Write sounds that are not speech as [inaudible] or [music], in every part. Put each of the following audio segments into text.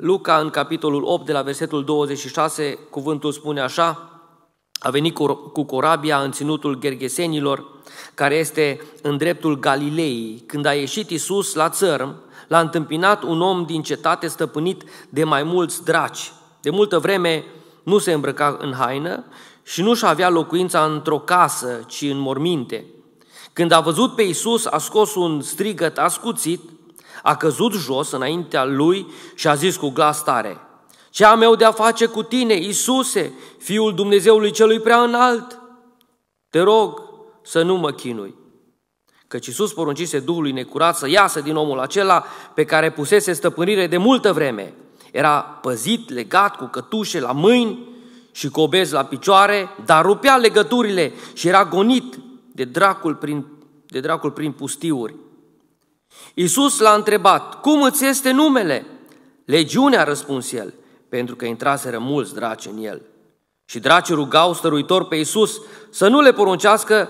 Luca, în capitolul 8, de la versetul 26, cuvântul spune așa, a venit cu, cu corabia în ținutul Gergesenilor, care este în dreptul Galilei. Când a ieșit Isus la țărm, l-a întâmpinat un om din cetate stăpânit de mai mulți draci. De multă vreme nu se îmbrăca în haină și nu-și avea locuința într-o casă, ci în morminte. Când a văzut pe Isus, a scos un strigăt ascuțit a căzut jos înaintea lui și a zis cu glas tare, Ce am eu de-a face cu tine, Isuse, Fiul Dumnezeului celui prea înalt? Te rog să nu mă chinui. Căci Iisus poruncise Duhului necurat să iasă din omul acela pe care pusese stăpânire de multă vreme. Era păzit, legat cu cătușe la mâini și cu obez la picioare, dar rupea legăturile și era gonit de dracul prin, de dracul prin pustiuri. Iisus l-a întrebat, cum îți este numele? Legiunea, a răspuns el, pentru că intraseră mulți draci în el. Și dracii rugau stăruitor pe Iisus să nu le poruncească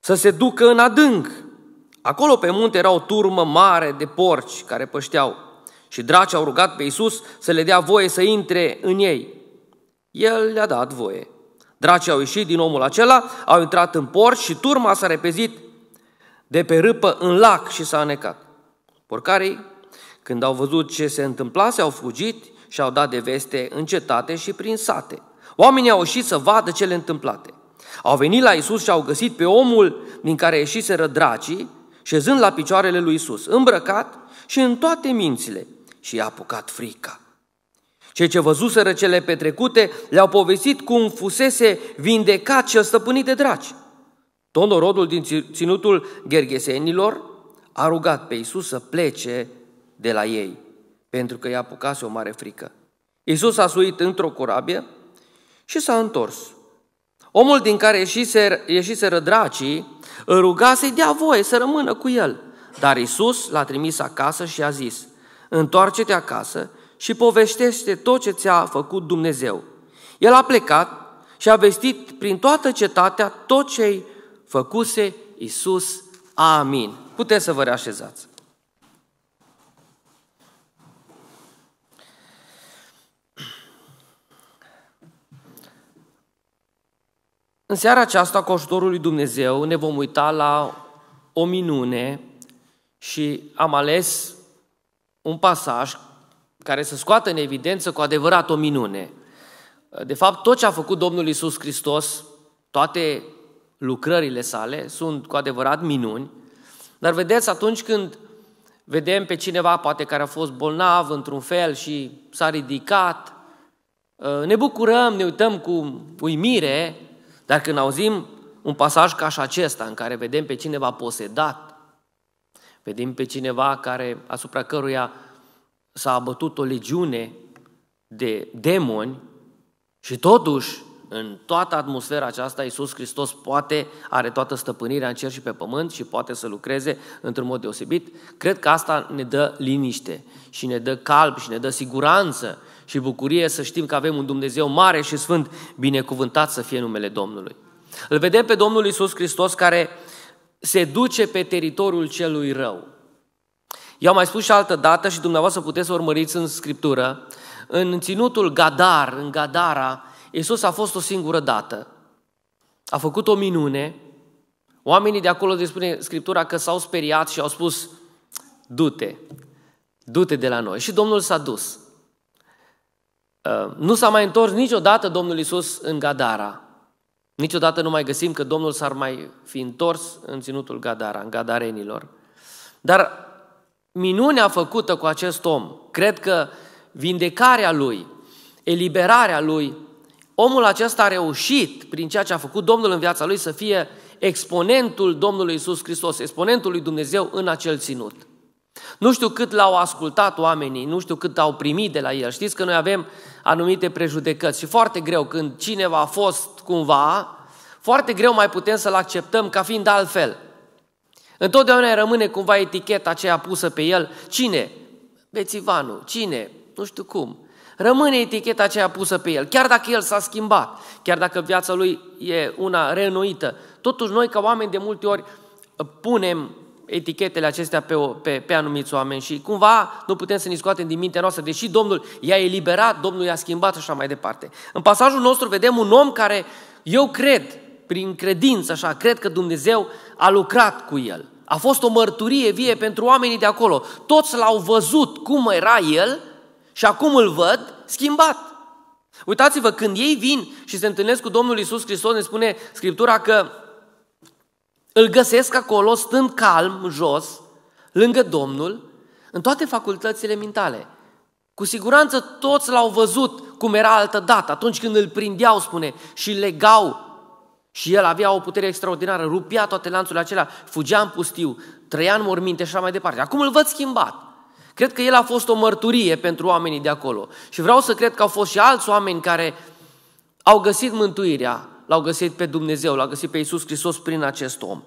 să se ducă în adânc. Acolo pe munte era o turmă mare de porci care pășteau și draci au rugat pe Iisus să le dea voie să intre în ei. El le-a dat voie. Dracii au ieșit din omul acela, au intrat în porci și turma s-a repezit de pe râpă în lac și s-a anecat. Porcarii, când au văzut ce se întâmplase, au fugit și au dat de veste în cetate și prin sate. Oamenii au ieșit să vadă cele întâmplate. Au venit la Isus și au găsit pe omul din care ieșiseră dracii, șezând la picioarele lui Isus, îmbrăcat și în toate mințile, și i-a apucat frica. Cei ce văzuseră cele petrecute le-au povestit cum fusese vindecat și stăpânit de draci. Nonorodul din ținutul gherghesenilor a rugat pe Iisus să plece de la ei, pentru că i-a apucase o mare frică. Iisus a suit într-o corabie și s-a întors. Omul din care ieșise, ieșiseră dracii îl ruga să-i dea voie să rămână cu el. Dar Iisus l-a trimis acasă și a zis, întoarce-te acasă și povestește tot ce ți-a făcut Dumnezeu. El a plecat și a vestit prin toată cetatea tot ce-i făcuse Isus. Amin. Puteți să vă reașezați. În seara aceasta, cu ajutorul lui Dumnezeu, ne vom uita la o minune și am ales un pasaj care să scoată în evidență cu adevărat o minune. De fapt, tot ce a făcut Domnul Isus Hristos, toate lucrările sale, sunt cu adevărat minuni, dar vedeți, atunci când vedem pe cineva poate care a fost bolnav într-un fel și s-a ridicat, uh, ne bucurăm, ne uităm cu uimire, dar când auzim un pasaj ca și acesta, în care vedem pe cineva posedat, vedem pe cineva care, asupra căruia s-a abătut o legiune de demoni și totuși în toată atmosfera aceasta, Iisus Hristos poate, are toată stăpânirea în cer și pe pământ și poate să lucreze într-un mod deosebit. Cred că asta ne dă liniște și ne dă calm și ne dă siguranță și bucurie să știm că avem un Dumnezeu mare și sfânt, binecuvântat să fie numele Domnului. Îl vedem pe Domnul Iisus Hristos care se duce pe teritoriul celui rău. Eu am mai spus și altă dată și dumneavoastră puteți să urmăriți în Scriptură, în ținutul Gadar, în Gadara, Iisus a fost o singură dată. A făcut o minune. Oamenii de acolo, de spune Scriptura, că s-au speriat și au spus, du-te, du-te de la noi. Și Domnul s-a dus. Uh, nu s-a mai întors niciodată Domnul iisus în Gadara. Niciodată nu mai găsim că Domnul s-ar mai fi întors în ținutul Gadara, în Gadarenilor. Dar minunea făcută cu acest om, cred că vindecarea lui, eliberarea lui, Omul acesta a reușit, prin ceea ce a făcut Domnul în viața lui, să fie exponentul Domnului Isus Hristos, exponentul lui Dumnezeu în acel ținut. Nu știu cât l-au ascultat oamenii, nu știu cât au primit de la el. Știți că noi avem anumite prejudecăți și foarte greu când cineva a fost cumva, foarte greu mai putem să-l acceptăm ca fiind altfel. Întotdeauna rămâne cumva eticheta aceea pusă pe el. Cine? Bețivanu. Cine? Nu știu cum. Rămâne eticheta aceea pusă pe el, chiar dacă el s-a schimbat, chiar dacă viața lui e una reînnoită. Totuși noi ca oameni de multe ori uh, punem etichetele acestea pe, pe, pe anumiți oameni și cumva nu putem să ne scoatem din mintea noastră, deși Domnul i-a eliberat, Domnul i-a schimbat și așa mai departe. În pasajul nostru vedem un om care, eu cred, prin credință așa, cred că Dumnezeu a lucrat cu el. A fost o mărturie vie pentru oamenii de acolo. Toți l-au văzut cum era el și acum îl văd schimbat. Uitați-vă, când ei vin și se întâlnesc cu Domnul Isus Hristos, ne spune Scriptura că îl găsesc acolo, stând calm, jos, lângă Domnul, în toate facultățile mentale. Cu siguranță toți l-au văzut cum era altă dată, atunci când îl prindeau, spune, și legau. Și el avea o putere extraordinară, rupia toate lanțurile acelea, fugea în pustiu, trăia în morminte și așa mai departe. Acum îl văd schimbat. Cred că el a fost o mărturie pentru oamenii de acolo. Și vreau să cred că au fost și alți oameni care au găsit mântuirea, l-au găsit pe Dumnezeu, l-au găsit pe Iisus Hristos prin acest om.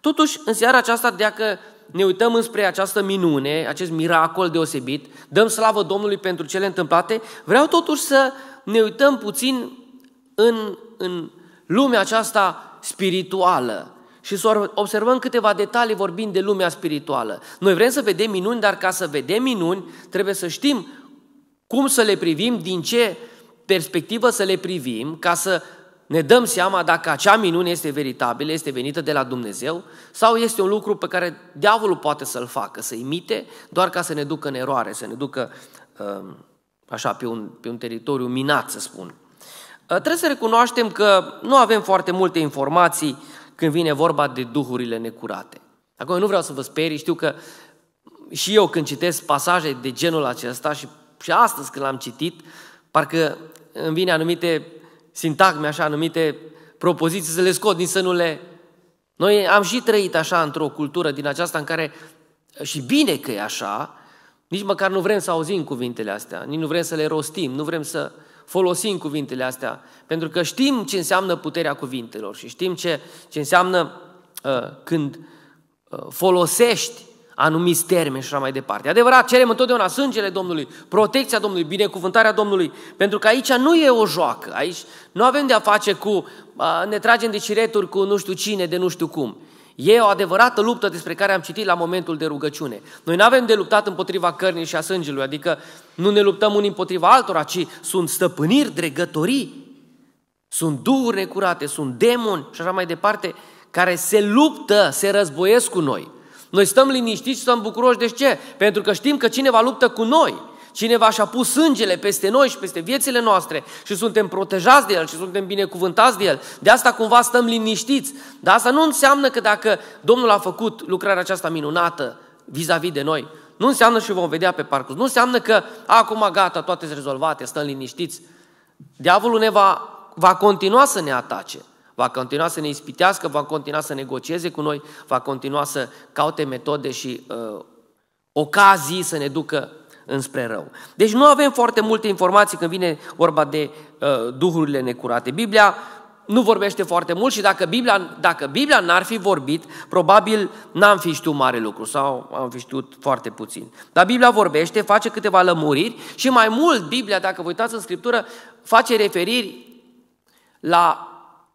Totuși, în seara aceasta, dacă ne uităm înspre această minune, acest miracol deosebit, dăm slavă Domnului pentru cele întâmplate, vreau totuși să ne uităm puțin în, în lumea aceasta spirituală, și să observăm câteva detalii vorbind de lumea spirituală. Noi vrem să vedem minuni, dar ca să vedem minuni, trebuie să știm cum să le privim, din ce perspectivă să le privim, ca să ne dăm seama dacă acea minune este veritabilă, este venită de la Dumnezeu sau este un lucru pe care diavolul poate să-l facă, să imite, doar ca să ne ducă în eroare, să ne ducă um, așa pe un, pe un teritoriu minat, să spun. Uh, trebuie să recunoaștem că nu avem foarte multe informații când vine vorba de duhurile necurate. Acum eu nu vreau să vă sperii, știu că și eu când citesc pasaje de genul acesta și, și astăzi când l-am citit, parcă îmi vine anumite sintagme, așa anumite propoziții să le scot din sânule. Noi am și trăit așa într-o cultură din aceasta în care, și bine că e așa, nici măcar nu vrem să auzim cuvintele astea, nici nu vrem să le rostim, nu vrem să, folosim cuvintele astea, pentru că știm ce înseamnă puterea cuvintelor și știm ce, ce înseamnă uh, când uh, folosești anumiți termeni și așa mai departe. Adevărat, cerem întotdeauna sângele Domnului, protecția Domnului, binecuvântarea Domnului, pentru că aici nu e o joacă, aici nu avem de-a face cu uh, ne tragem de cireturi cu nu știu cine, de nu știu cum. E o adevărată luptă despre care am citit la momentul de rugăciune. Noi nu avem de luptat împotriva cărnii și a sângelui, adică nu ne luptăm unii împotriva altora, ci sunt stăpâniri, dregătorii, sunt duhuri necurate, sunt demoni și așa mai departe, care se luptă, se războiesc cu noi. Noi stăm liniștiți și stăm bucuroși. De deci ce? Pentru că știm că cineva luptă cu noi. Cineva și-a pus sângele peste noi și peste viețile noastre și suntem protejați de El și suntem binecuvântați de El. De asta cumva stăm liniștiți. Dar asta nu înseamnă că dacă Domnul a făcut lucrarea aceasta minunată vis-a-vis de noi, nu înseamnă și vom vedea pe parcurs. Nu înseamnă că acum gata, toate sunt rezolvate, stăm liniștiți. Diavolul ne va, va continua să ne atace. Va continua să ne ispitească, va continua să negocieze cu noi, va continua să caute metode și uh, ocazii să ne ducă înspre rău. Deci nu avem foarte multe informații când vine vorba de uh, duhurile necurate. Biblia nu vorbește foarte mult și dacă Biblia, dacă Biblia n-ar fi vorbit, probabil n-am fi știut mare lucru sau am fi știut foarte puțin. Dar Biblia vorbește, face câteva lămuriri și mai mult Biblia, dacă vă uitați în Scriptură, face referiri la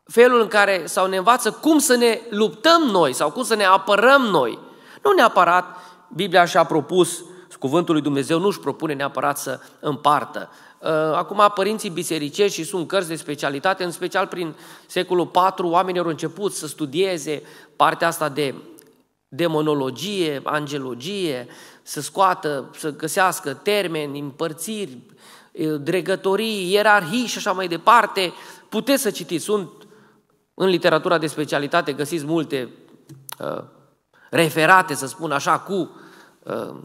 felul în care sau ne învață cum să ne luptăm noi sau cum să ne apărăm noi. Nu neapărat Biblia și-a propus uh, Cuvântul lui Dumnezeu nu își propune neapărat să împartă. Uh, acum, părinții bisericești și sunt cărți de specialitate, în special prin secolul IV, oamenii au început să studieze partea asta de demonologie, angelologie, să scoată, să găsească termeni, împărțiri, uh, dregătorii, ierarhii și așa mai departe. Puteți să citiți, sunt în literatura de specialitate, găsiți multe uh, referate, să spun așa, cu uh,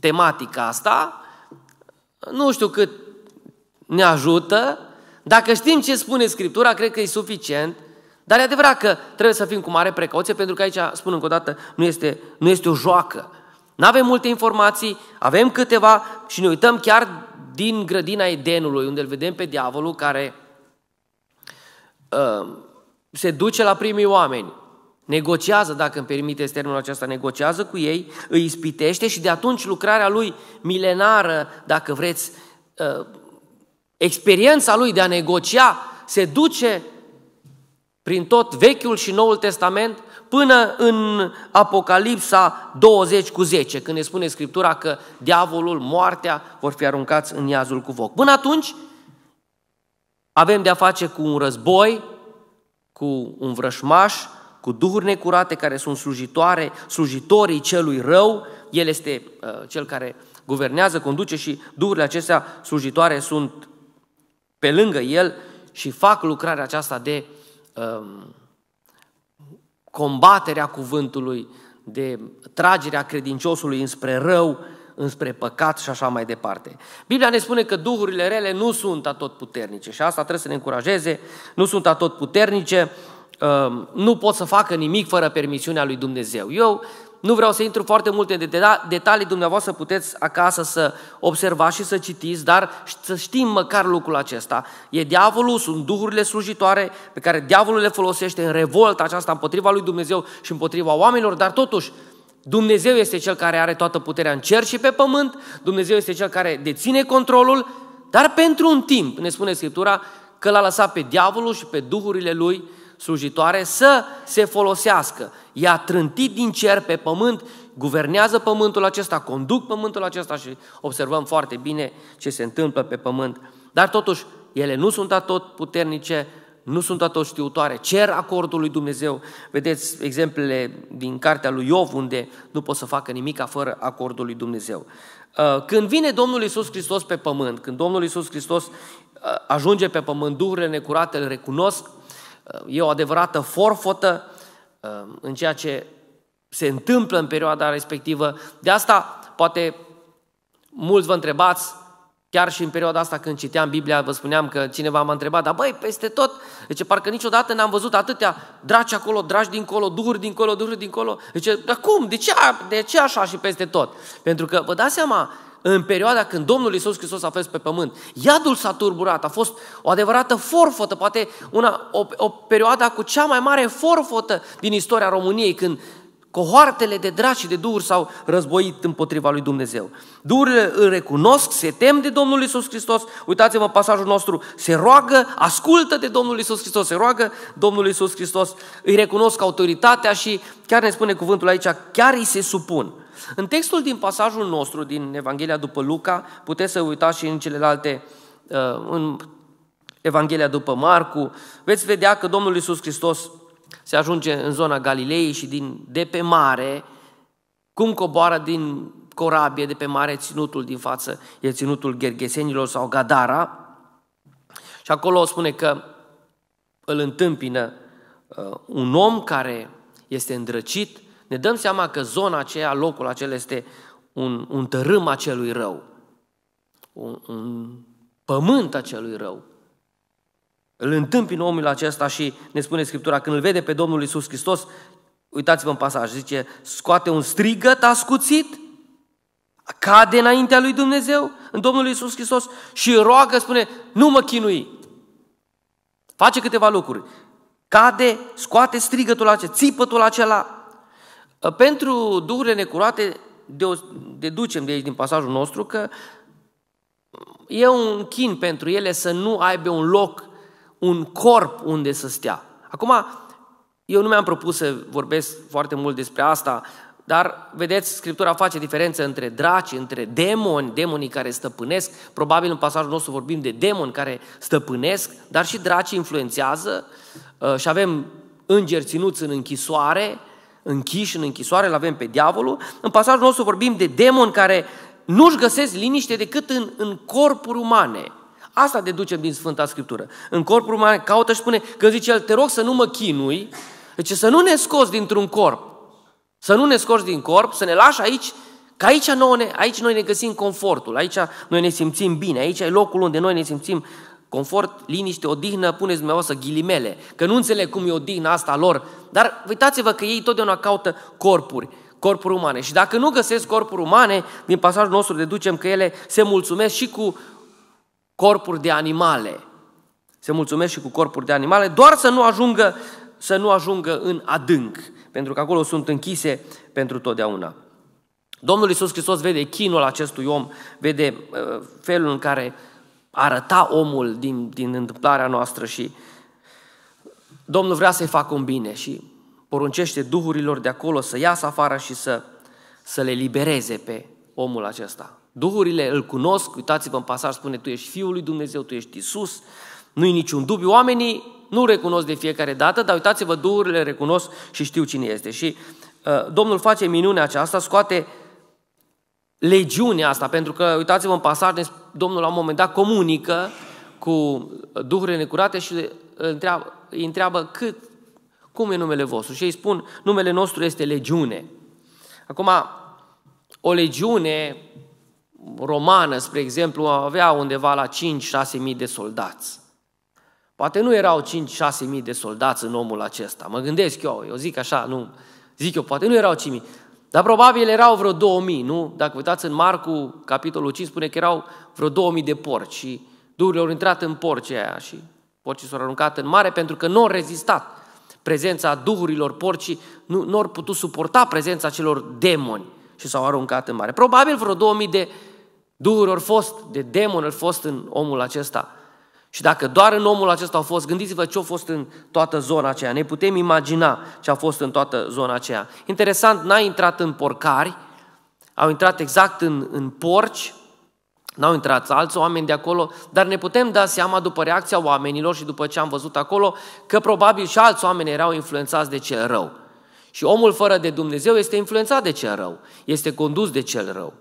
tematica asta, nu știu cât ne ajută, dacă știm ce spune Scriptura, cred că e suficient, dar e adevărat că trebuie să fim cu mare precauție, pentru că aici, spun încă o dată, nu este, nu este o joacă. Nu avem multe informații, avem câteva și ne uităm chiar din grădina Edenului, unde îl vedem pe diavolul care uh, se duce la primii oameni negociază, dacă îmi permiteți termenul acesta, negociază cu ei, îi ispitește și de atunci lucrarea lui milenară, dacă vreți, ă, experiența lui de a negocia se duce prin tot Vechiul și Noul Testament până în Apocalipsa 20 cu 10, când ne spune Scriptura că diavolul, moartea vor fi aruncați în iazul cu foc. Până atunci avem de a face cu un război, cu un vrășmaș, cu duhuri necurate care sunt slujitoare, slujitorii celui rău, el este uh, cel care guvernează, conduce și duhurile acestea slujitoare sunt pe lângă el și fac lucrarea aceasta de um, combaterea cuvântului, de tragerea credinciosului înspre rău, înspre păcat și așa mai departe. Biblia ne spune că duhurile rele nu sunt atotputernice și asta trebuie să ne încurajeze, nu sunt atotputernice, puternice Um, nu pot să facă nimic fără permisiunea lui Dumnezeu. Eu nu vreau să intru foarte multe în detalii, dumneavoastră puteți acasă să observați și să citiți, dar să știm măcar lucrul acesta. E diavolul, sunt duhurile slujitoare pe care diavolul le folosește în revolta aceasta împotriva lui Dumnezeu și împotriva oamenilor, dar totuși Dumnezeu este cel care are toată puterea în cer și pe pământ, Dumnezeu este cel care deține controlul, dar pentru un timp, ne spune Scriptura, că l-a lăsat pe diavolul și pe duhurile lui slujitoare să se folosească. I-a trântit din cer pe pământ, guvernează pământul acesta, conduc pământul acesta și observăm foarte bine ce se întâmplă pe pământ. Dar totuși, ele nu sunt atot puternice, nu sunt atot știutoare, cer acordul lui Dumnezeu. Vedeți exemplele din cartea lui Iov, unde nu pot să facă nimic fără acordul lui Dumnezeu. Uh, când vine Domnul Isus Hristos pe pământ, când Domnul Isus Hristos uh, ajunge pe pământ, duhurile necurate îl recunosc, e o adevărată forfotă uh, în ceea ce se întâmplă în perioada respectivă. De asta, poate mulți vă întrebați, chiar și în perioada asta când citeam Biblia, vă spuneam că cineva m-a întrebat, dar băi, peste tot, zice, parcă niciodată n-am văzut atâtea draci acolo, draci dincolo, duhuri dincolo, duhuri dincolo. Zice, dar cum? De ce, de ce așa și peste tot? Pentru că, vă dați seama, în perioada când Domnul Isus Hristos a fost pe pământ. Iadul s-a turburat, a fost o adevărată forfotă, poate una, o, o perioadă cu cea mai mare forfotă din istoria României, când cohoartele de draci și de duhuri s-au războit împotriva lui Dumnezeu. Duhurile îl recunosc, se tem de Domnul Isus Hristos, uitați-vă pasajul nostru, se roagă, ascultă de Domnul Isus Hristos, se roagă Domnul Isus Hristos, îi recunosc autoritatea și chiar ne spune cuvântul aici, chiar îi se supun. În textul din pasajul nostru, din Evanghelia după Luca, puteți să uitați și în celelalte, uh, în Evanghelia după Marcu, veți vedea că Domnul Iisus Hristos se ajunge în zona Galilei și din, de pe mare, cum coboară din corabie de pe mare ținutul din față, e ținutul Ghergesenilor sau Gadara, și acolo spune că îl întâmpină uh, un om care este îndrăcit ne dăm seama că zona aceea, locul acela este un, un tărâm acelui rău, un, un pământ acelui rău. Îl întâmpină omul acesta și ne spune Scriptura, când îl vede pe Domnul Isus Hristos, uitați-vă în pasaj, zice, scoate un strigăt ascuțit, cade înaintea lui Dumnezeu, în Domnul Isus Hristos și roagă, spune, nu mă chinui. Face câteva lucruri. Cade, scoate strigătul acela, țipătul acela Ă, pentru duhurile necurate, deducem de aici din pasajul nostru că e un chin pentru ele să nu aibă un loc, un corp unde să stea. Acum, eu nu mi-am propus să vorbesc foarte mult despre asta, dar, vedeți, Scriptura face diferență între draci, între demoni, demonii care stăpânesc. Probabil în pasajul nostru vorbim de demoni care stăpânesc, dar și dracii influențează ă, și avem îngeri ținuți în închisoare închiși în închisoare, îl avem pe diavolul. În pasajul nostru vorbim de demoni care nu-și găsesc liniște decât în, în corpuri umane. Asta deducem din Sfânta Scriptură. În corpul uman caută și spune, că zice el, te rog să nu mă chinui, deci să nu ne scoți dintr-un corp, să nu ne scoți din corp, să ne lași aici, că aici, nouă ne, aici noi ne găsim confortul, aici noi ne simțim bine, aici e locul unde noi ne simțim confort, liniște, odihnă, puneți dumneavoastră ghilimele, că nu înțeleg cum e odihna asta lor, dar uitați-vă că ei totdeauna caută corpuri, corpuri umane. Și dacă nu găsesc corpuri umane, din pasajul nostru deducem că ele se mulțumesc și cu corpuri de animale. Se mulțumesc și cu corpuri de animale, doar să nu ajungă, să nu ajungă în adânc, pentru că acolo sunt închise pentru totdeauna. Domnul Iisus Hristos vede chinul acestui om, vede uh, felul în care uh, arăta omul din, din întâmplarea noastră și Domnul vrea să-i facă un bine și poruncește duhurilor de acolo să iasă afară și să, să le libereze pe omul acesta. Duhurile îl cunosc, uitați-vă în pasaj, spune tu ești Fiul lui Dumnezeu, tu ești Isus, nu e niciun dubiu. Oamenii nu recunosc de fiecare dată, dar uitați-vă, duhurile recunosc și știu cine este. Și uh, Domnul face minunea aceasta, scoate uh, legiunea asta, pentru că, uitați-vă, în pasaj, Domnul la un moment dat comunică cu duhurile necurate și întreabă, îi întreabă cât, cum e numele vostru? Și ei spun, numele nostru este legiune. Acum, o legiune romană, spre exemplu, avea undeva la 5-6 mii de soldați. Poate nu erau 5-6 mii de soldați în omul acesta. Mă gândesc eu, eu zic așa, nu, zic eu, poate nu erau 5 mii, dar probabil erau vreo 2000, nu? Dacă uitați în Marcu, capitolul 5, spune că erau vreo 2000 de porci și durile au intrat în porcii aia și porcii s-au aruncat în mare pentru că nu au rezistat prezența duhurilor porcii, nu, nu au putut suporta prezența celor demoni și s-au aruncat în mare. Probabil vreo 2000 de duhuri au fost, de demoni au fost în omul acesta și dacă doar în omul acesta au fost, gândiți-vă ce a fost în toată zona aceea. Ne putem imagina ce a fost în toată zona aceea. Interesant, n-a intrat în porcari, au intrat exact în, în porci, n-au intrat alți oameni de acolo, dar ne putem da seama după reacția oamenilor și după ce am văzut acolo că probabil și alți oameni erau influențați de cel rău. Și omul fără de Dumnezeu este influențat de cel rău, este condus de cel rău,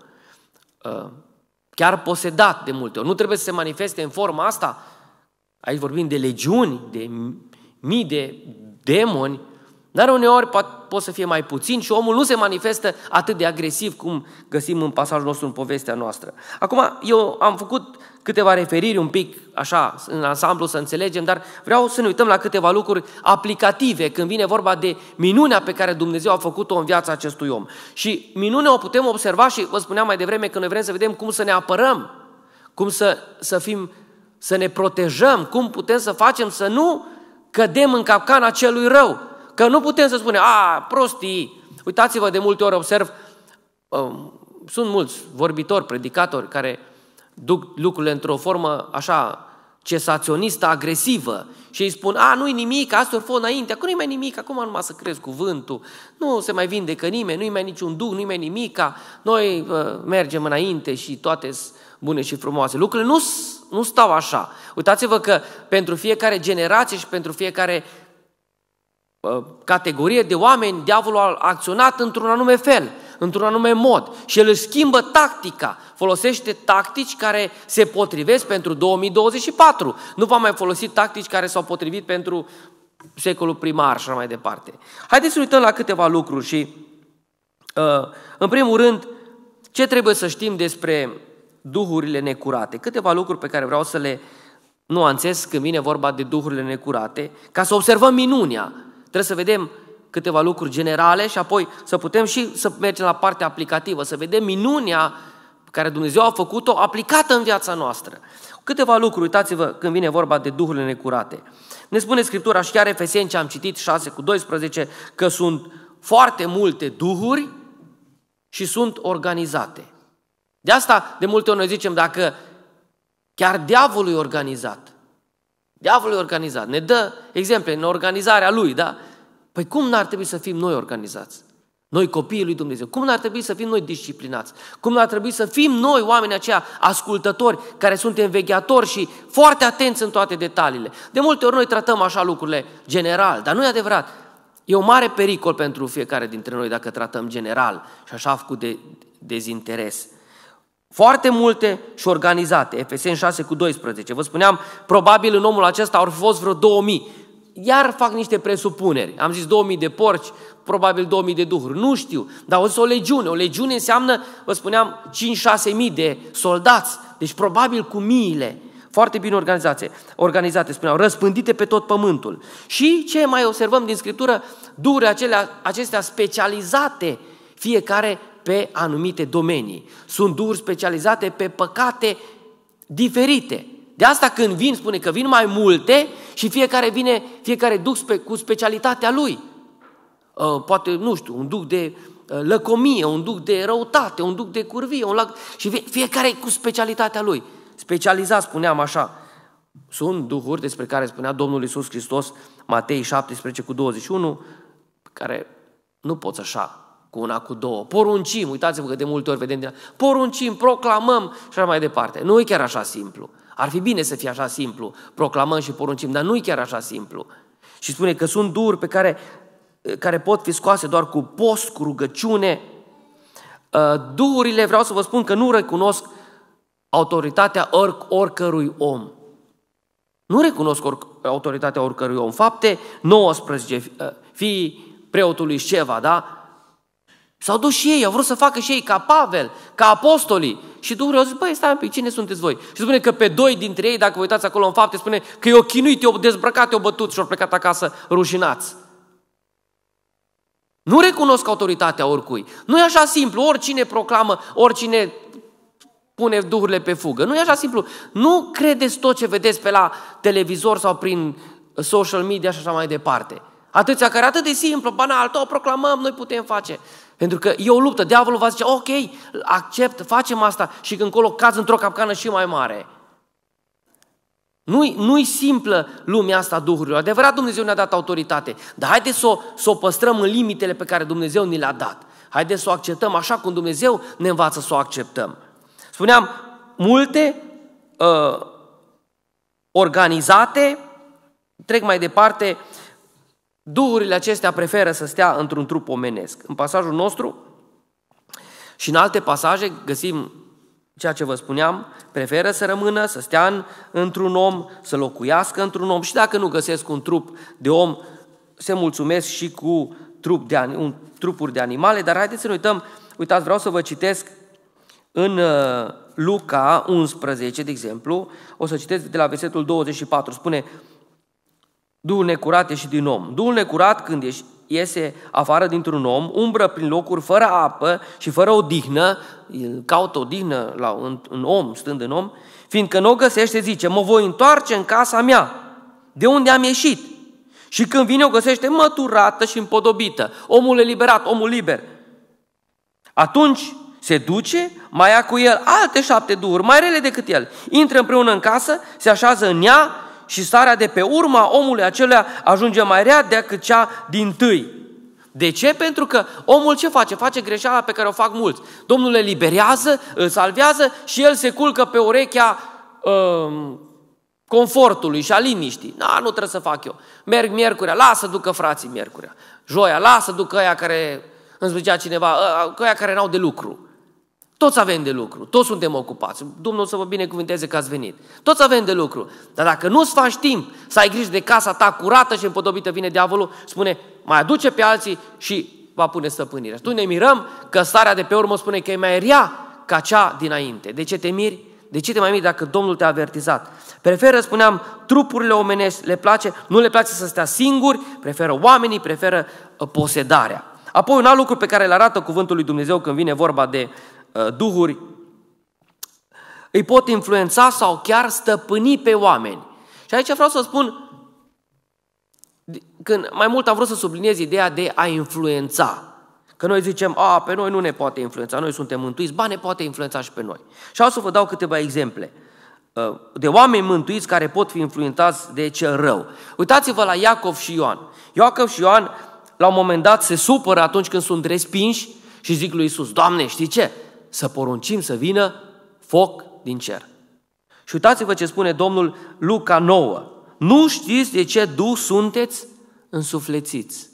ă, chiar posedat de multe ori. Nu trebuie să se manifeste în forma asta, Aici vorbim de legiuni, de mii de demoni, dar uneori pot, pot să fie mai puțin și omul nu se manifestă atât de agresiv cum găsim în pasajul nostru, în povestea noastră. Acum, eu am făcut câteva referiri un pic, așa, în ansamblu să înțelegem, dar vreau să ne uităm la câteva lucruri aplicative când vine vorba de minunea pe care Dumnezeu a făcut-o în viața acestui om. Și minunea o putem observa și vă spuneam mai devreme că noi vrem să vedem cum să ne apărăm, cum să, să fim să ne protejăm, cum putem să facem să nu cădem în capcana celui rău. Că nu putem să spunem, a, prostii. Uitați-vă, de multe ori observ, um, sunt mulți vorbitori, predicatori, care duc lucrurile într-o formă așa cesaționistă, agresivă și îi spun, a, nu-i nimic, asta ori fost înainte, acum nu-i mai nimic, acum numai să crezi cuvântul, nu se mai vindecă nimeni, nu-i mai niciun duc, nu-i mai nimic, noi uh, mergem înainte și toate sunt bune și frumoase. Lucrurile nu sunt nu stau așa. Uitați-vă că pentru fiecare generație și pentru fiecare uh, categorie de oameni, diavolul a acționat într-un anume fel, într-un anume mod și el își schimbă tactica, folosește tactici care se potrivesc pentru 2024. Nu va mai folosi tactici care s-au potrivit pentru secolul primar și așa mai departe. Haideți să uităm la câteva lucruri și, uh, în primul rând, ce trebuie să știm despre duhurile necurate. Câteva lucruri pe care vreau să le nuanțez când vine vorba de duhurile necurate, ca să observăm minunea. Trebuie să vedem câteva lucruri generale și apoi să putem și să mergem la partea aplicativă, să vedem minunea pe care Dumnezeu a făcut-o aplicată în viața noastră. Câteva lucruri, uitați-vă când vine vorba de duhurile necurate. Ne spune Scriptura și chiar Efeseni ce am citit 6 cu 12 că sunt foarte multe duhuri și sunt organizate. De asta, de multe ori noi zicem, dacă chiar diavolul e organizat, diavolul e organizat, ne dă exemple în organizarea lui, da? Păi cum n-ar trebui să fim noi organizați? Noi copiii lui Dumnezeu. Cum n-ar trebui să fim noi disciplinați? Cum n-ar trebui să fim noi oamenii aceia ascultători, care suntem vegheatori și foarte atenți în toate detaliile? De multe ori noi tratăm așa lucrurile general, dar nu e adevărat. E un mare pericol pentru fiecare dintre noi dacă tratăm general și așa cu de, dezinteres. Foarte multe și organizate. Efeseni 6 cu 12. Vă spuneam, probabil în omul acesta au fost vreo 2000. Iar fac niște presupuneri. Am zis 2000 de porci, probabil 2000 de duhuri. Nu știu, dar o zis o legiune. O legiune înseamnă, vă spuneam, 5-6 mii de soldați. Deci probabil cu miile. Foarte bine organizate, organizate, spuneau, răspândite pe tot pământul. Și ce mai observăm din Scriptură? Duhurile acelea, acestea specializate, fiecare pe anumite domenii. Sunt duhuri specializate pe păcate diferite. De asta când vin, spune că vin mai multe și fiecare vine, fiecare duc spe, cu specialitatea lui. Uh, poate, nu știu, un duc de uh, lăcomie, un duc de răutate, un duc de curvie, un lac... și fiecare cu specialitatea lui. Specializat, spuneam așa, sunt duhuri despre care spunea Domnul Isus Hristos, Matei 17 cu 21, care nu poți așa cu una, cu două. Poruncim, uitați-vă că de multe ori vedem din... Poruncim, proclamăm și așa mai departe. Nu e chiar așa simplu. Ar fi bine să fie așa simplu. Proclamăm și poruncim, dar nu e chiar așa simplu. Și spune că sunt duri pe care, care pot fi scoase doar cu post, cu rugăciune. Uh, durile, vreau să vă spun că nu recunosc autoritatea oric, oricărui om. Nu recunosc oric, autoritatea oricărui om. Fapte 19, uh, fii preotului Șeva, da? S-au dus și ei, au vrut să facă și ei ca Pavel, ca apostolii. Și Duhul a zis, băi, stai un pic, cine sunteți voi? Și spune că pe doi dintre ei, dacă vă uitați acolo în fapte, spune că i-au chinuit, i-au dezbrăcat, i-au bătut și au plecat acasă rușinați. Nu recunosc autoritatea oricui. Nu e așa simplu, oricine proclamă, oricine pune duhurile pe fugă. Nu e așa simplu. Nu credeți tot ce vedeți pe la televizor sau prin social media și așa mai departe. Atâția care atât de simplu, banal, tot proclamăm, noi putem face. Pentru că e o luptă. Diavolul va zice, ok, accept, facem asta și când colo cazi într-o capcană și mai mare. Nu-i, nu simplă lumea asta a Duhurilor. Adevărat, Dumnezeu ne-a dat autoritate, dar haideți să o, să o păstrăm în limitele pe care Dumnezeu ni le-a dat. Haideți să o acceptăm așa cum Dumnezeu ne învață să o acceptăm. Spuneam, multe uh, organizate, trec mai departe, uh, Duhurile acestea preferă să stea într-un trup omenesc. În pasajul nostru și în alte pasaje găsim ceea ce vă spuneam, preferă să rămână, să stea în, într-un om, să locuiască într-un om și dacă nu găsesc un trup de om, se mulțumesc și cu trup de, un, trupuri de animale, dar haideți să ne uităm, uitați, vreau să vă citesc în uh, Luca 11, de exemplu, o să citesc de la versetul 24, spune, Duhul necurat și din om. Duhul necurat când ești iese afară dintr-un om, umbră prin locuri fără apă și fără odihnă, caută odihnă la, un un om, stând în om, fiindcă nu o găsește, zice, mă voi întoarce în casa mea, de unde am ieșit. Și când vine o găsește măturată și împodobită, omul eliberat, omul liber. Atunci se duce, mai ia cu el alte șapte duhuri, mai rele decât el, intră împreună în casă, se așează în ea și starea de pe urma omului acelea ajunge mai rea decât cea din tâi. De ce? Pentru că omul ce face? Face greșeala pe care o fac mulți. Domnul le liberează, îl salvează și el se culcă pe urechea um, confortului și a liniștii. Na, nu trebuie să fac eu. Merg miercurea, lasă ducă frații miercurea. Joia, lasă ducă aia care, îmi zicea cineva, aia ă, ă, care n-au de lucru. Toți avem de lucru, toți suntem ocupați. Domnul să vă binecuvânteze că ați venit. Toți avem de lucru. Dar dacă nu-ți faci timp să ai grijă de casa ta curată și împodobită, vine diavolul, spune, mai aduce pe alții și va pune stăpânirea. Și tu ne mirăm că starea de pe urmă spune că e mai rea ca cea dinainte. De ce te miri? De ce te mai miri dacă Domnul te-a avertizat? Preferă, spuneam, trupurile omenești, le place, nu le place să stea singuri, preferă oamenii, preferă ă, posedarea. Apoi un alt lucru pe care îl arată cuvântul lui Dumnezeu când vine vorba de Uh, duhuri, îi pot influența sau chiar stăpâni pe oameni. Și aici vreau să spun, când mai mult am vrut să subliniez ideea de a influența. Că noi zicem, a, pe noi nu ne poate influența, noi suntem mântuiți, ba, ne poate influența și pe noi. Și o să vă dau câteva exemple uh, de oameni mântuiți care pot fi influențați de cel rău. Uitați-vă la Iacov și Ioan. Iacov și Ioan, la un moment dat, se supără atunci când sunt respinși și zic lui Isus, Doamne, știi ce? să poruncim să vină foc din cer. Și uitați-vă ce spune Domnul Luca 9. Nu știți de ce du sunteți însuflețiți.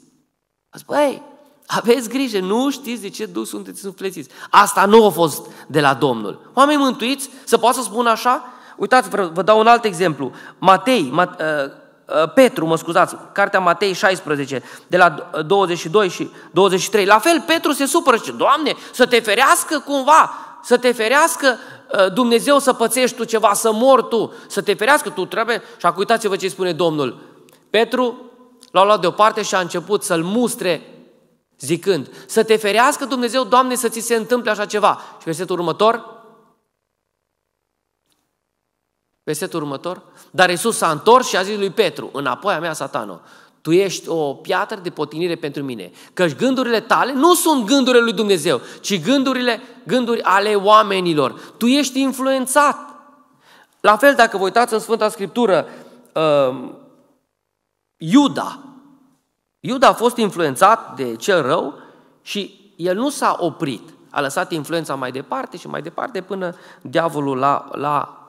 Băi, aveți grijă, nu știți de ce du sunteți însuflețiți. Asta nu a fost de la Domnul. Oameni mântuiți să poată să spun așa? Uitați, vă dau un alt exemplu. Matei, Matei ă, Uh, Petru, mă scuzați, cartea Matei 16, de la 22 uh, și 23. La fel, Petru se supără și Doamne, să te ferească cumva, să te ferească uh, Dumnezeu să pățești tu ceva, să mor tu, să te ferească tu, trebuie... Și acum uitați-vă ce spune Domnul. Petru l-a luat deoparte și a început să-l mustre zicând, să te ferească Dumnezeu, Doamne, să ți se întâmple așa ceva. Și versetul următor, Versetul următor. Dar Isus s-a întors și a zis lui Petru, înapoi a mea, satano, tu ești o piatră de potinire pentru mine, căci gândurile tale nu sunt gândurile lui Dumnezeu, ci gândurile, gânduri ale oamenilor. Tu ești influențat. La fel, dacă vă uitați în Sfânta Scriptură, uh, Iuda, Iuda a fost influențat de cel rău și el nu s-a oprit. A lăsat influența mai departe și mai departe până diavolul l-a, l-a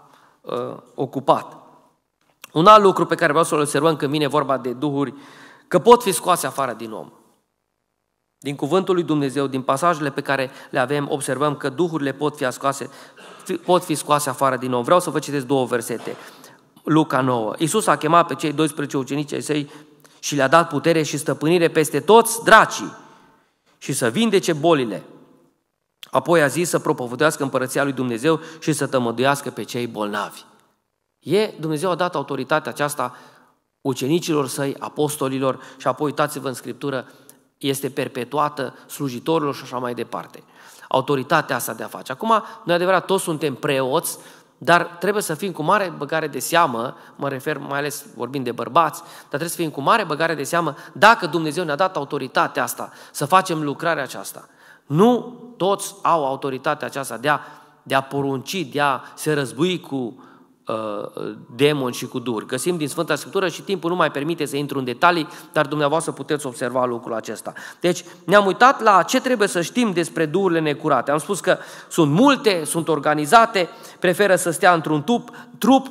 uh, ocupat. Un alt lucru pe care vreau să-l observăm când vine vorba de duhuri, că pot fi scoase afară din om. Din cuvântul lui Dumnezeu, din pasajele pe care le avem, observăm că duhurile pot fi, scoase, pot fi scoase afară din om. Vreau să vă citesc două versete. Luca 9. Iisus a chemat pe cei 12 ucenici ai săi și le-a dat putere și stăpânire peste toți dracii și să vindece bolile, Apoi a zis să propovăduiască împărăția lui Dumnezeu și să tămăduiască pe cei bolnavi. E, Dumnezeu a dat autoritatea aceasta ucenicilor săi, apostolilor și apoi uitați-vă în Scriptură, este perpetuată slujitorilor și așa mai departe. Autoritatea asta de a face. Acum, noi adevărat toți suntem preoți, dar trebuie să fim cu mare băgare de seamă, mă refer mai ales vorbind de bărbați, dar trebuie să fim cu mare băgare de seamă dacă Dumnezeu ne-a dat autoritatea asta, să facem lucrarea aceasta. Nu toți au autoritatea aceasta de a, de a porunci, de a se război cu uh, demoni și cu dur. Găsim din Sfânta Scriptură și timpul nu mai permite să intru în detalii, dar dumneavoastră puteți observa lucrul acesta. Deci ne-am uitat la ce trebuie să știm despre durile necurate. Am spus că sunt multe, sunt organizate, preferă să stea într-un tup, trup,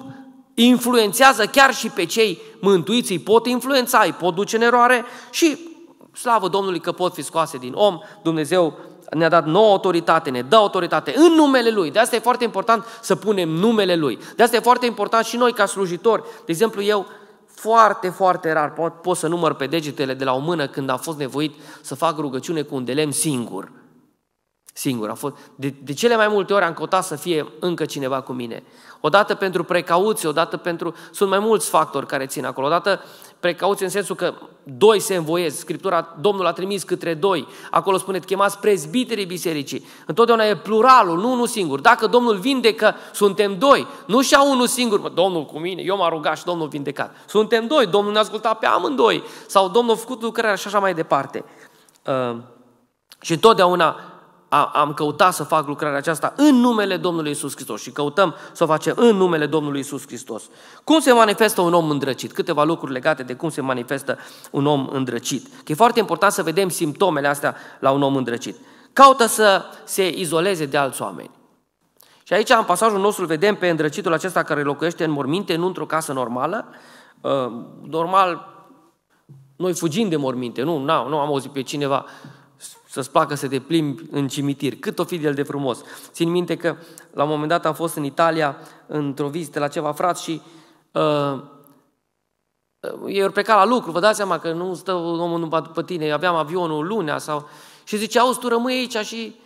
influențează chiar și pe cei mântuiți, îi pot influența, îi pot duce în eroare și Slavă Domnului că pot fi scoase din om, Dumnezeu ne-a dat nouă autoritate, ne dă autoritate în numele Lui. De asta e foarte important să punem numele Lui. De asta e foarte important și noi ca slujitori. De exemplu, eu foarte, foarte rar pot, pot să număr pe degetele de la o mână când am fost nevoit să fac rugăciune cu un delem singur. Singur. A fost. De, de cele mai multe ori am căutat să fie încă cineva cu mine. Odată pentru precauție, odată pentru... Sunt mai mulți factori care țin acolo. Odată precauție în sensul că doi se învoiesc. Scriptura, Domnul a trimis către doi. Acolo spune, chemați prezbiterii bisericii. Întotdeauna e pluralul, nu unul singur. Dacă Domnul vindecă, suntem doi. Nu și-a unul singur, mă, Domnul cu mine, eu m a rugat și Domnul vindecat. Suntem doi, Domnul ne-a ascultat pe amândoi. Sau Domnul a făcut lucrarea și așa mai departe. Uh, și întotdeauna am căutat să fac lucrarea aceasta în numele Domnului Isus Hristos și căutăm să o facem în numele Domnului Isus Hristos. Cum se manifestă un om îndrăcit? Câteva lucruri legate de cum se manifestă un om îndrăcit. Că e foarte important să vedem simptomele astea la un om îndrăcit. Caută să se izoleze de alți oameni. Și aici, în pasajul nostru, vedem pe îndrăcitul acesta care locuiește în morminte, nu într-o casă normală. Ă, normal, noi fugim de morminte, nu, nu, nu am auzit pe cineva să-ți placă să te plimbi în cimitir, cât o fi de el de frumos. Țin minte că la un moment dat am fost în Italia într-o vizită la ceva frat și uh, uh ei ori pleca la lucru, vă dați seama că nu stă omul numai după tine, aveam avionul lunea sau... Și zice, auzi, tu rămâi aici și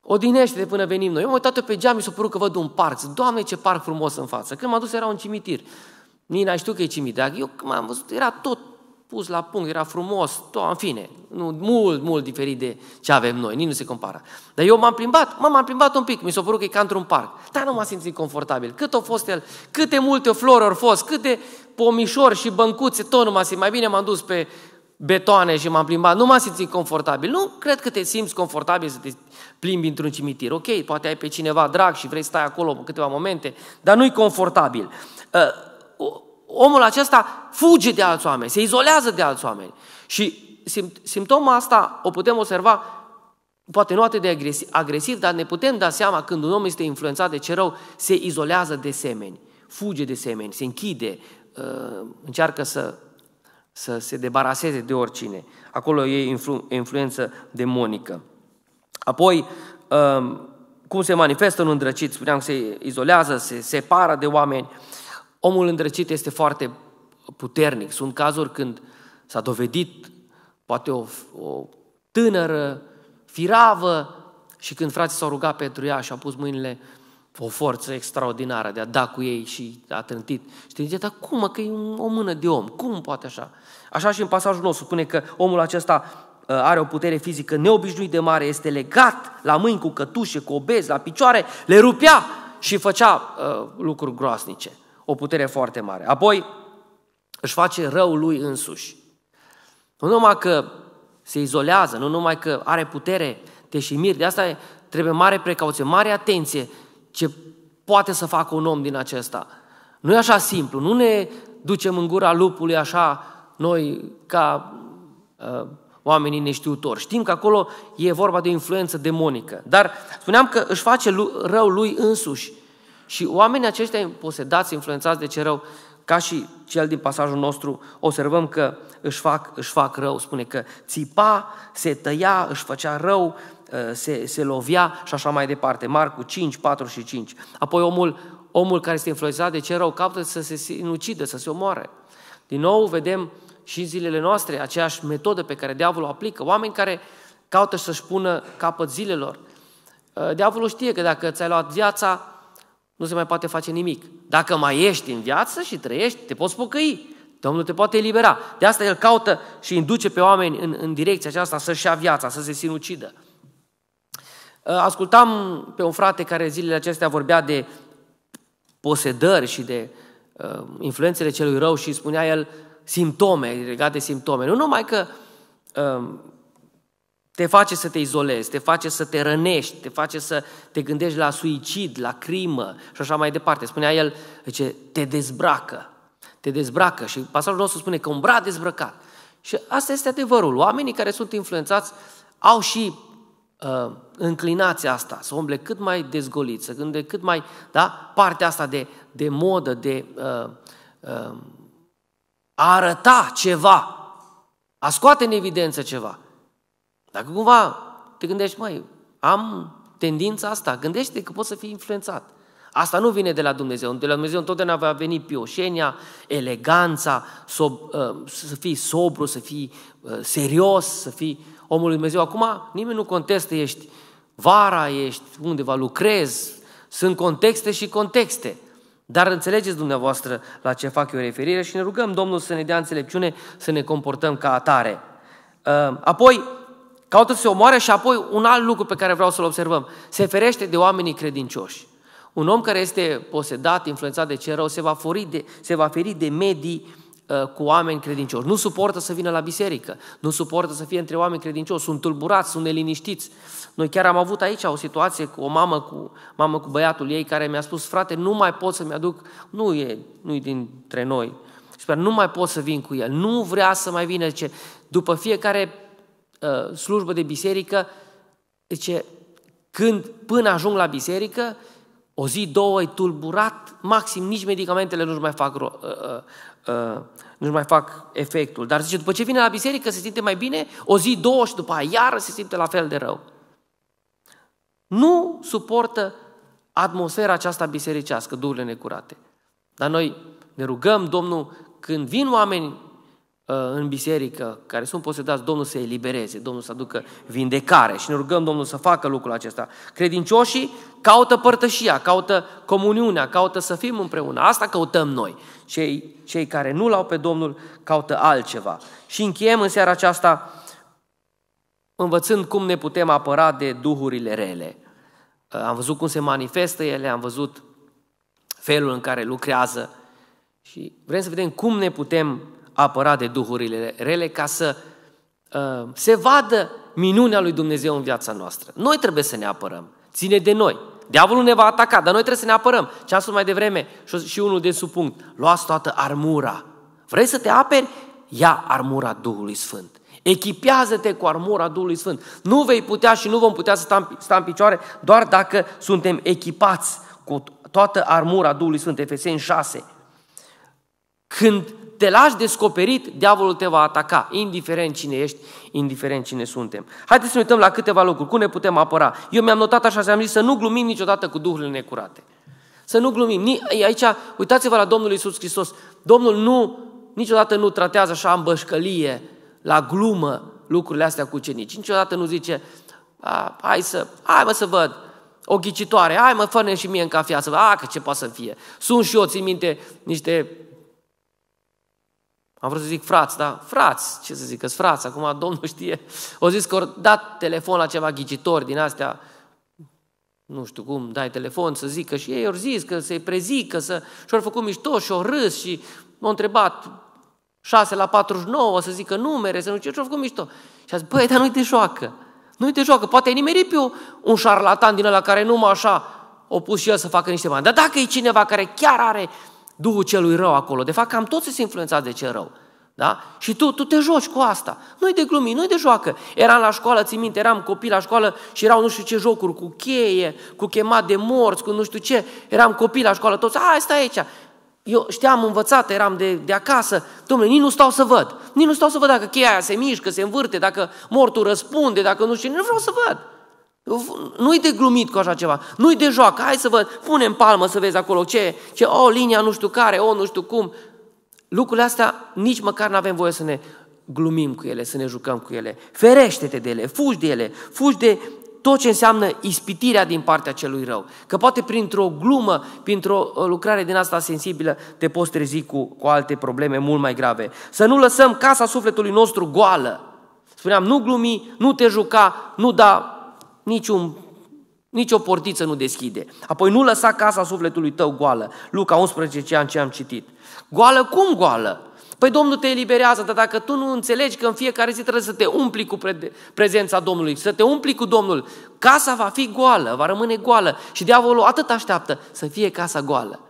odinește de până venim noi. Eu am uitat pe geam, mi s-a părut că văd un parc. Doamne, ce parc frumos în față. Când m-a dus, era un cimitir. Nina știu că e cimitir, dar eu când m-am văzut, era tot pus la punct, era frumos, tot, în fine, nu, mult, mult diferit de ce avem noi, nici nu se compara Dar eu m-am plimbat, m-am plimbat un pic, mi s-a părut că e ca într-un parc, dar nu m a simțit confortabil. Cât au fost el, câte multe flori au fost, câte pomișori și băncuțe, tot nu m a simțit. Mai bine m-am dus pe betoane și m-am plimbat, nu m a simțit confortabil. Nu cred că te simți confortabil să te plimbi într-un cimitir. Ok, poate ai pe cineva drag și vrei să stai acolo câteva momente, dar nu-i confortabil. Uh, omul acesta fuge de alți oameni, se izolează de alți oameni. Și simptoma asta o putem observa, poate nu atât de agresiv, agresiv, dar ne putem da seama când un om este influențat de ce rău, se izolează de semeni, fuge de semeni, se închide, uh, încearcă să, să se debaraseze de oricine. Acolo e influ, influență demonică. Apoi, uh, cum se manifestă în îndrăcit, spuneam că se izolează, se separă de oameni, uh, Omul îndrăcit este foarte puternic. Sunt cazuri când s-a dovedit poate o, o tânără, firavă, și când frații s-au rugat pentru ea și au pus mâinile o forță extraordinară de a da cu ei și a trântit. Și te zice, dar cum, mă, că e o mână de om, cum poate așa? Așa și în pasajul nostru spune că omul acesta uh, are o putere fizică neobișnuit de mare, este legat la mâini cu cătușe, cu obezi, la picioare, le rupea și făcea uh, lucruri groasnice o putere foarte mare. Apoi își face rău lui însuși. Nu numai că se izolează, nu numai că are putere, te și miri, de asta trebuie mare precauție, mare atenție ce poate să facă un om din acesta. Nu e așa simplu, nu ne ducem în gura lupului așa noi ca uh, oamenii neștiutori. Știm că acolo e vorba de influență demonică. Dar spuneam că își face rău lui însuși. Și oamenii aceștia posedați, influențați de ce rău, ca și cel din pasajul nostru, observăm că își fac, își fac rău. Spune că țipa, se tăia, își făcea rău, uh, se, se lovia și așa mai departe. Marcu 5, 4 și 5. Apoi omul, omul care este influențat de ce rău caută să se sinucidă, să se omoare. Din nou vedem și în zilele noastre aceeași metodă pe care diavolul o aplică. Oameni care caută să-și pună capăt zilelor. Uh, diavolul știe că dacă ți-ai luat viața, nu se mai poate face nimic. Dacă mai ești în viață și trăiești, te poți pocăi. Domnul te poate elibera. De asta El caută și induce pe oameni în, în direcția aceasta să-și ia viața, să se sinucidă. Uh, ascultam pe un frate care zilele acestea vorbea de posedări și de uh, influențele celui rău și spunea el simptome, legate de simptome. Nu numai că uh, te face să te izolezi, te face să te rănești, te face să te gândești la suicid, la crimă și așa mai departe. Spunea el, zice, te dezbracă, te dezbracă și pasajul nostru spune că brat dezbrăcat. Și asta este adevărul. Oamenii care sunt influențați au și uh, înclinația asta, să umble cât mai dezgolit, să gânde cât mai, da, partea asta de, de modă, de uh, uh, a arăta ceva, a scoate în evidență ceva. Dacă cumva te gândești, măi, am tendința asta, gândește că poți să fii influențat. Asta nu vine de la Dumnezeu. De la Dumnezeu întotdeauna va veni pioșenia, eleganța, sob, ă, să fii sobru, să fii ă, serios, să fii omul lui Dumnezeu. Acum nimeni nu contestă, ești vara, ești undeva, lucrezi. Sunt contexte și contexte. Dar înțelegeți dumneavoastră la ce fac eu referire și ne rugăm Domnul să ne dea înțelepciune să ne comportăm ca atare. Ă, apoi, Caută să se omoare și apoi un alt lucru pe care vreau să-l observăm. Se ferește de oamenii credincioși. Un om care este posedat, influențat de cel rău, se va, feri de, se va feri de medii uh, cu oameni credincioși. Nu suportă să vină la biserică, nu suportă să fie între oameni credincioși, sunt tulburați, sunt neliniștiți. Noi chiar am avut aici o situație cu o mamă cu, mamă cu băiatul ei care mi-a spus, frate, nu mai pot să-mi aduc, nu e, nu e dintre noi, sper, nu mai pot să vin cu el, nu vrea să mai vină, ce după fiecare Uh, slujbă de biserică, zice, când, până ajung la biserică, o zi, două, e tulburat, maxim nici medicamentele nu-și mai fac, uh, uh, uh nu mai fac efectul. Dar zice, după ce vine la biserică se simte mai bine, o zi, două și după aia iară se simte la fel de rău. Nu suportă atmosfera aceasta bisericească, durile necurate. Dar noi ne rugăm, Domnul, când vin oameni Uh, în biserică care sunt posedați, Domnul să îi Domnul să aducă vindecare și ne rugăm Domnul să facă lucrul acesta. Credincioșii caută părtășia, caută comuniunea, caută să fim împreună. Asta căutăm noi. Cei, cei care nu l-au pe Domnul caută altceva. Și încheiem în seara aceasta învățând cum ne putem apăra de duhurile rele. Uh, am văzut cum se manifestă ele, am văzut felul în care lucrează și vrem să vedem cum ne putem apărat de duhurile rele ca să uh, se vadă minunea lui Dumnezeu în viața noastră. Noi trebuie să ne apărăm. Ține de noi. Diavolul ne va ataca, dar noi trebuie să ne apărăm. Ce am spus mai devreme și unul de punct. Luați toată armura. Vrei să te aperi? Ia armura Duhului Sfânt. Echipează-te cu armura Duhului Sfânt. Nu vei putea și nu vom putea să stăm în picioare doar dacă suntem echipați cu toată armura Duhului Sfânt. Efeseni 6. Când te lași descoperit, diavolul te va ataca, indiferent cine ești, indiferent cine suntem. Haideți să ne uităm la câteva lucruri, cum ne putem apăra. Eu mi-am notat așa și am zis să nu glumim niciodată cu duhurile necurate. Să nu glumim. Aici, uitați-vă la Domnul Isus Hristos. Domnul nu, niciodată nu tratează așa în bășcălie, la glumă, lucrurile astea cu ucenici. Niciodată nu zice, hai să, hai mă să văd, o ghicitoare, hai mă, fă și mie în cafea să văd, a, că ce poate să fie. Sunt și eu, țin minte, niște am vrut să zic frați, dar frați, ce să zic, că frați, acum Domnul [laughs] știe. O zis că ori dat telefon la ceva ghicitori din astea, nu știu cum, dai telefon să zică și ei au zis că se prezică, să... și au făcut mișto și o râs și m-au întrebat 6 la 49, să zică numere, să nu știu ce, și-au făcut mișto. Și a zis, băi, dar nu-i joacă. Nu-i joacă. Poate ai nimerit pe un șarlatan din ăla care numai așa o pus și el să facă niște bani. Dar dacă e cineva care chiar are Duhul celui rău acolo. De fapt, cam toți sunt influențați de cel rău. Da? Și tu, tu te joci cu asta. Nu-i de glumi, nu-i de joacă. Eram la școală, ții minte, eram copil la școală și erau nu știu ce jocuri cu cheie, cu chemat de morți, cu nu știu ce. Eram copil la școală, toți, a, stai aici. Eu știam, învățat, eram de, de acasă. Domnule, nici nu stau să văd. Nici nu stau să văd dacă cheia aia se mișcă, se învârte, dacă mortul răspunde, dacă nu știu, nu vreau să văd. Nu-i de glumit cu așa ceva, nu-i de joacă, hai să văd, punem palmă să vezi acolo ce, ce o, linia nu știu care, o, nu știu cum. Lucrurile astea nici măcar nu avem voie să ne glumim cu ele, să ne jucăm cu ele. Ferește-te de ele, fugi de ele, fugi de tot ce înseamnă ispitirea din partea celui rău. Că poate printr-o glumă, printr-o uh, lucrare din asta sensibilă, te poți trezi cu, cu alte probleme mult mai grave. Să nu lăsăm casa sufletului nostru goală. Spuneam, nu glumi, nu te juca, nu da niciun, o portiță nu deschide. Apoi nu lăsa casa sufletului tău goală. Luca 11, ce am citit. Goală cum goală? Păi Domnul te eliberează, dar dacă tu nu înțelegi că în fiecare zi trebuie să te umpli cu prezența Domnului, să te umpli cu Domnul, casa va fi goală, va rămâne goală și diavolul atât așteaptă să fie casa goală,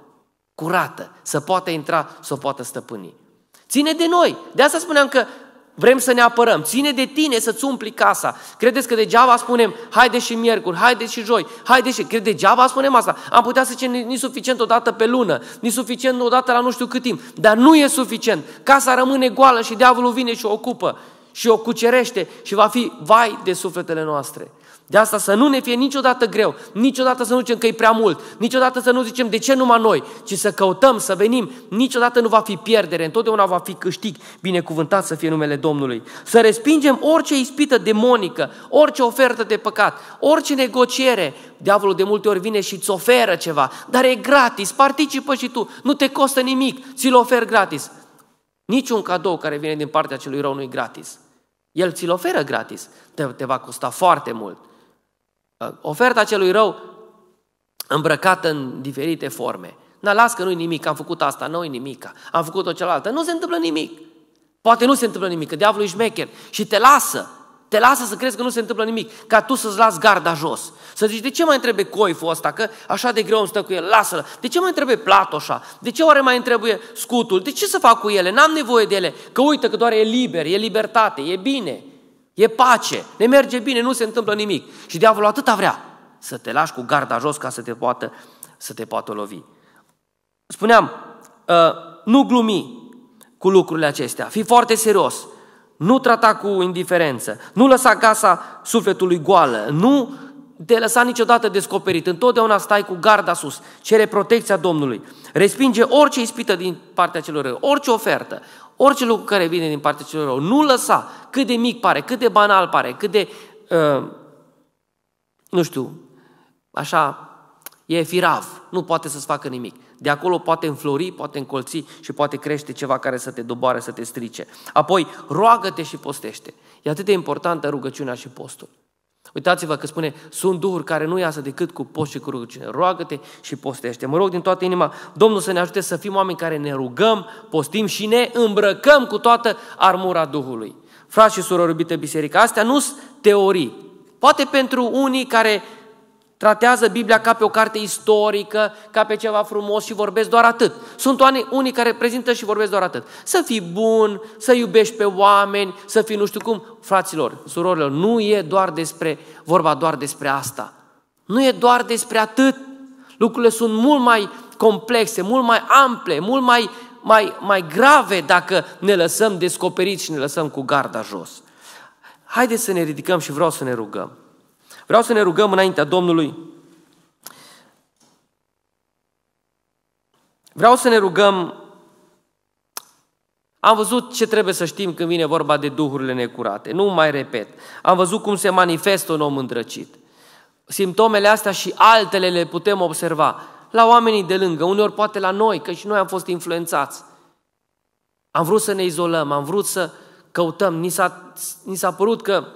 curată, să poată intra, să o poată stăpâni. Ține de noi. De asta spuneam că Vrem să ne apărăm. Ține de tine să-ți umpli casa. Credeți că degeaba spunem, haide și miercuri, haide și joi, haide și... Cred degeaba spunem asta. Am putea să zicem ni suficient odată pe lună, ni suficient odată la nu știu cât timp. Dar nu e suficient. Casa rămâne goală și diavolul vine și o ocupă și o cucerește și va fi vai de sufletele noastre. De asta să nu ne fie niciodată greu, niciodată să nu zicem că e prea mult, niciodată să nu zicem de ce numai noi, ci să căutăm, să venim. Niciodată nu va fi pierdere, întotdeauna va fi câștig, binecuvântat să fie numele Domnului. Să respingem orice ispită demonică, orice ofertă de păcat, orice negociere. Diavolul de multe ori vine și îți oferă ceva, dar e gratis, participă și tu, nu te costă nimic, ți-l ofer gratis. Niciun cadou care vine din partea celui rău nu e gratis. El ți-l oferă gratis, te, te va costa foarte mult. Uh, oferta celui rău îmbrăcată în diferite forme. Na, las că nu-i nimic, am făcut asta, nu-i nimic, am făcut-o cealaltă. Nu se întâmplă nimic. Poate nu se întâmplă nimic, că diavolul e șmecher și te lasă. Te lasă să crezi că nu se întâmplă nimic, ca tu să-ți las garda jos. Să zici, de ce mai întrebe coiful ăsta, că așa de greu îmi stă cu el, lasă-l. De ce mai întrebe platoșa? De ce oare mai trebuie scutul? De ce să fac cu ele? N-am nevoie de ele, că uite că doar e liber, e libertate, e bine. E pace, ne merge bine, nu se întâmplă nimic. Și diavolul atâta vrea să te lași cu garda jos ca să te poată, să te poată lovi. Spuneam, uh, nu glumi cu lucrurile acestea, fii foarte serios, nu trata cu indiferență, nu lăsa casa sufletului goală, nu te lăsa niciodată descoperit, întotdeauna stai cu garda sus, cere protecția Domnului, respinge orice ispită din partea celor răi, orice ofertă, Orice lucru care vine din partea celor rău, nu lăsa, cât de mic pare, cât de banal pare, cât de, uh, nu știu, așa, e firav, nu poate să-ți facă nimic. De acolo poate înflori, poate încolți și poate crește ceva care să te doboare, să te strice. Apoi, roagă-te și postește. E atât de importantă rugăciunea și postul. Uitați-vă că spune, sunt duhuri care nu iasă decât cu post și cu rugăciune. Roagă-te și postește. Mă rog din toată inima, Domnul să ne ajute să fim oameni care ne rugăm, postim și ne îmbrăcăm cu toată armura Duhului. Frați și surori, iubită biserică, astea nu sunt teorii. Poate pentru unii care Tratează Biblia ca pe o carte istorică, ca pe ceva frumos și vorbesc doar atât. Sunt unii care prezintă și vorbesc doar atât. Să fii bun, să iubești pe oameni, să fii nu știu cum. Fraților, surorilor, nu e doar despre, vorba doar despre asta. Nu e doar despre atât. Lucrurile sunt mult mai complexe, mult mai ample, mult mai, mai, mai grave dacă ne lăsăm descoperiți și ne lăsăm cu garda jos. Haideți să ne ridicăm și vreau să ne rugăm. Vreau să ne rugăm înaintea Domnului. Vreau să ne rugăm. Am văzut ce trebuie să știm când vine vorba de duhurile necurate. Nu mai repet. Am văzut cum se manifestă un om îndrăcit. Simptomele astea și altele le putem observa la oamenii de lângă, uneori poate la noi, că și noi am fost influențați. Am vrut să ne izolăm, am vrut să căutăm. Ni s-a, ni s-a părut că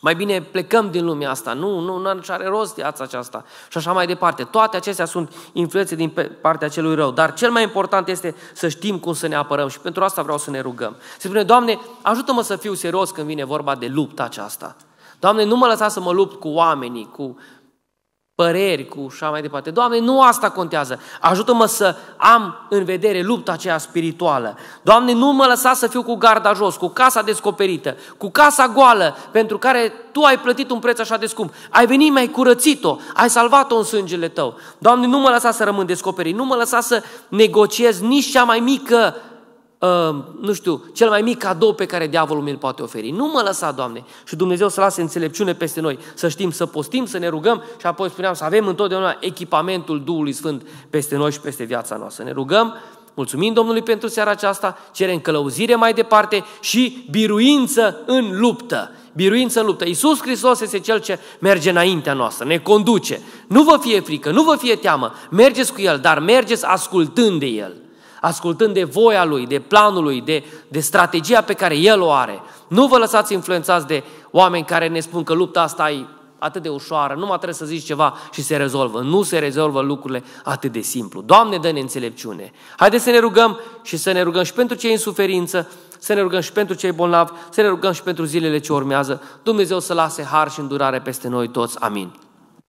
mai bine plecăm din lumea asta, nu, nu, nu are rost viața aceasta. Și așa mai departe. Toate acestea sunt influențe din partea celui rău. Dar cel mai important este să știm cum să ne apărăm și pentru asta vreau să ne rugăm. Se spune, Doamne, ajută-mă să fiu serios când vine vorba de lupta aceasta. Doamne, nu mă lăsa să mă lupt cu oamenii, cu păreri cu așa mai departe. Doamne, nu asta contează. Ajută-mă să am în vedere lupta aceea spirituală. Doamne, nu mă lăsa să fiu cu garda jos, cu casa descoperită, cu casa goală, pentru care Tu ai plătit un preț așa de scump. Ai venit, mai salvat-o în sângele Tău. Doamne, nu mă lăsa să rămân descoperit, nu mă lăsa să negociez nici cea mai mică Ehm, nu știu, cel mai mic cadou pe care diavolul mi-l poate oferi. Nu mă lăsa, Doamne! Și Dumnezeu să lase înțelepciune peste noi, să știm să postim, să ne rugăm și apoi spuneam să avem întotdeauna echipamentul Duhului Sfânt peste noi și peste viața noastră. Ne rugăm, mulțumim Domnului pentru seara aceasta, cerem călăuzire mai departe și biruință în luptă biruință în luptă. Iisus Hristos este Cel ce merge înaintea noastră, ne conduce. Nu vă fie frică, nu vă fie teamă, mergeți cu El, dar mergeți ascultând de El ascultând de voia lui, de planul lui, de, de strategia pe care el o are. Nu vă lăsați influențați de oameni care ne spun că lupta asta e atât de ușoară, Nu mai trebuie să zici ceva și se rezolvă. Nu se rezolvă lucrurile atât de simplu. Doamne, dă-ne înțelepciune. Haideți să ne rugăm și să ne rugăm și pentru cei în suferință, să ne rugăm și pentru cei bolnavi, să ne rugăm și pentru zilele ce urmează. Dumnezeu să lase har și îndurare peste noi toți. Amin.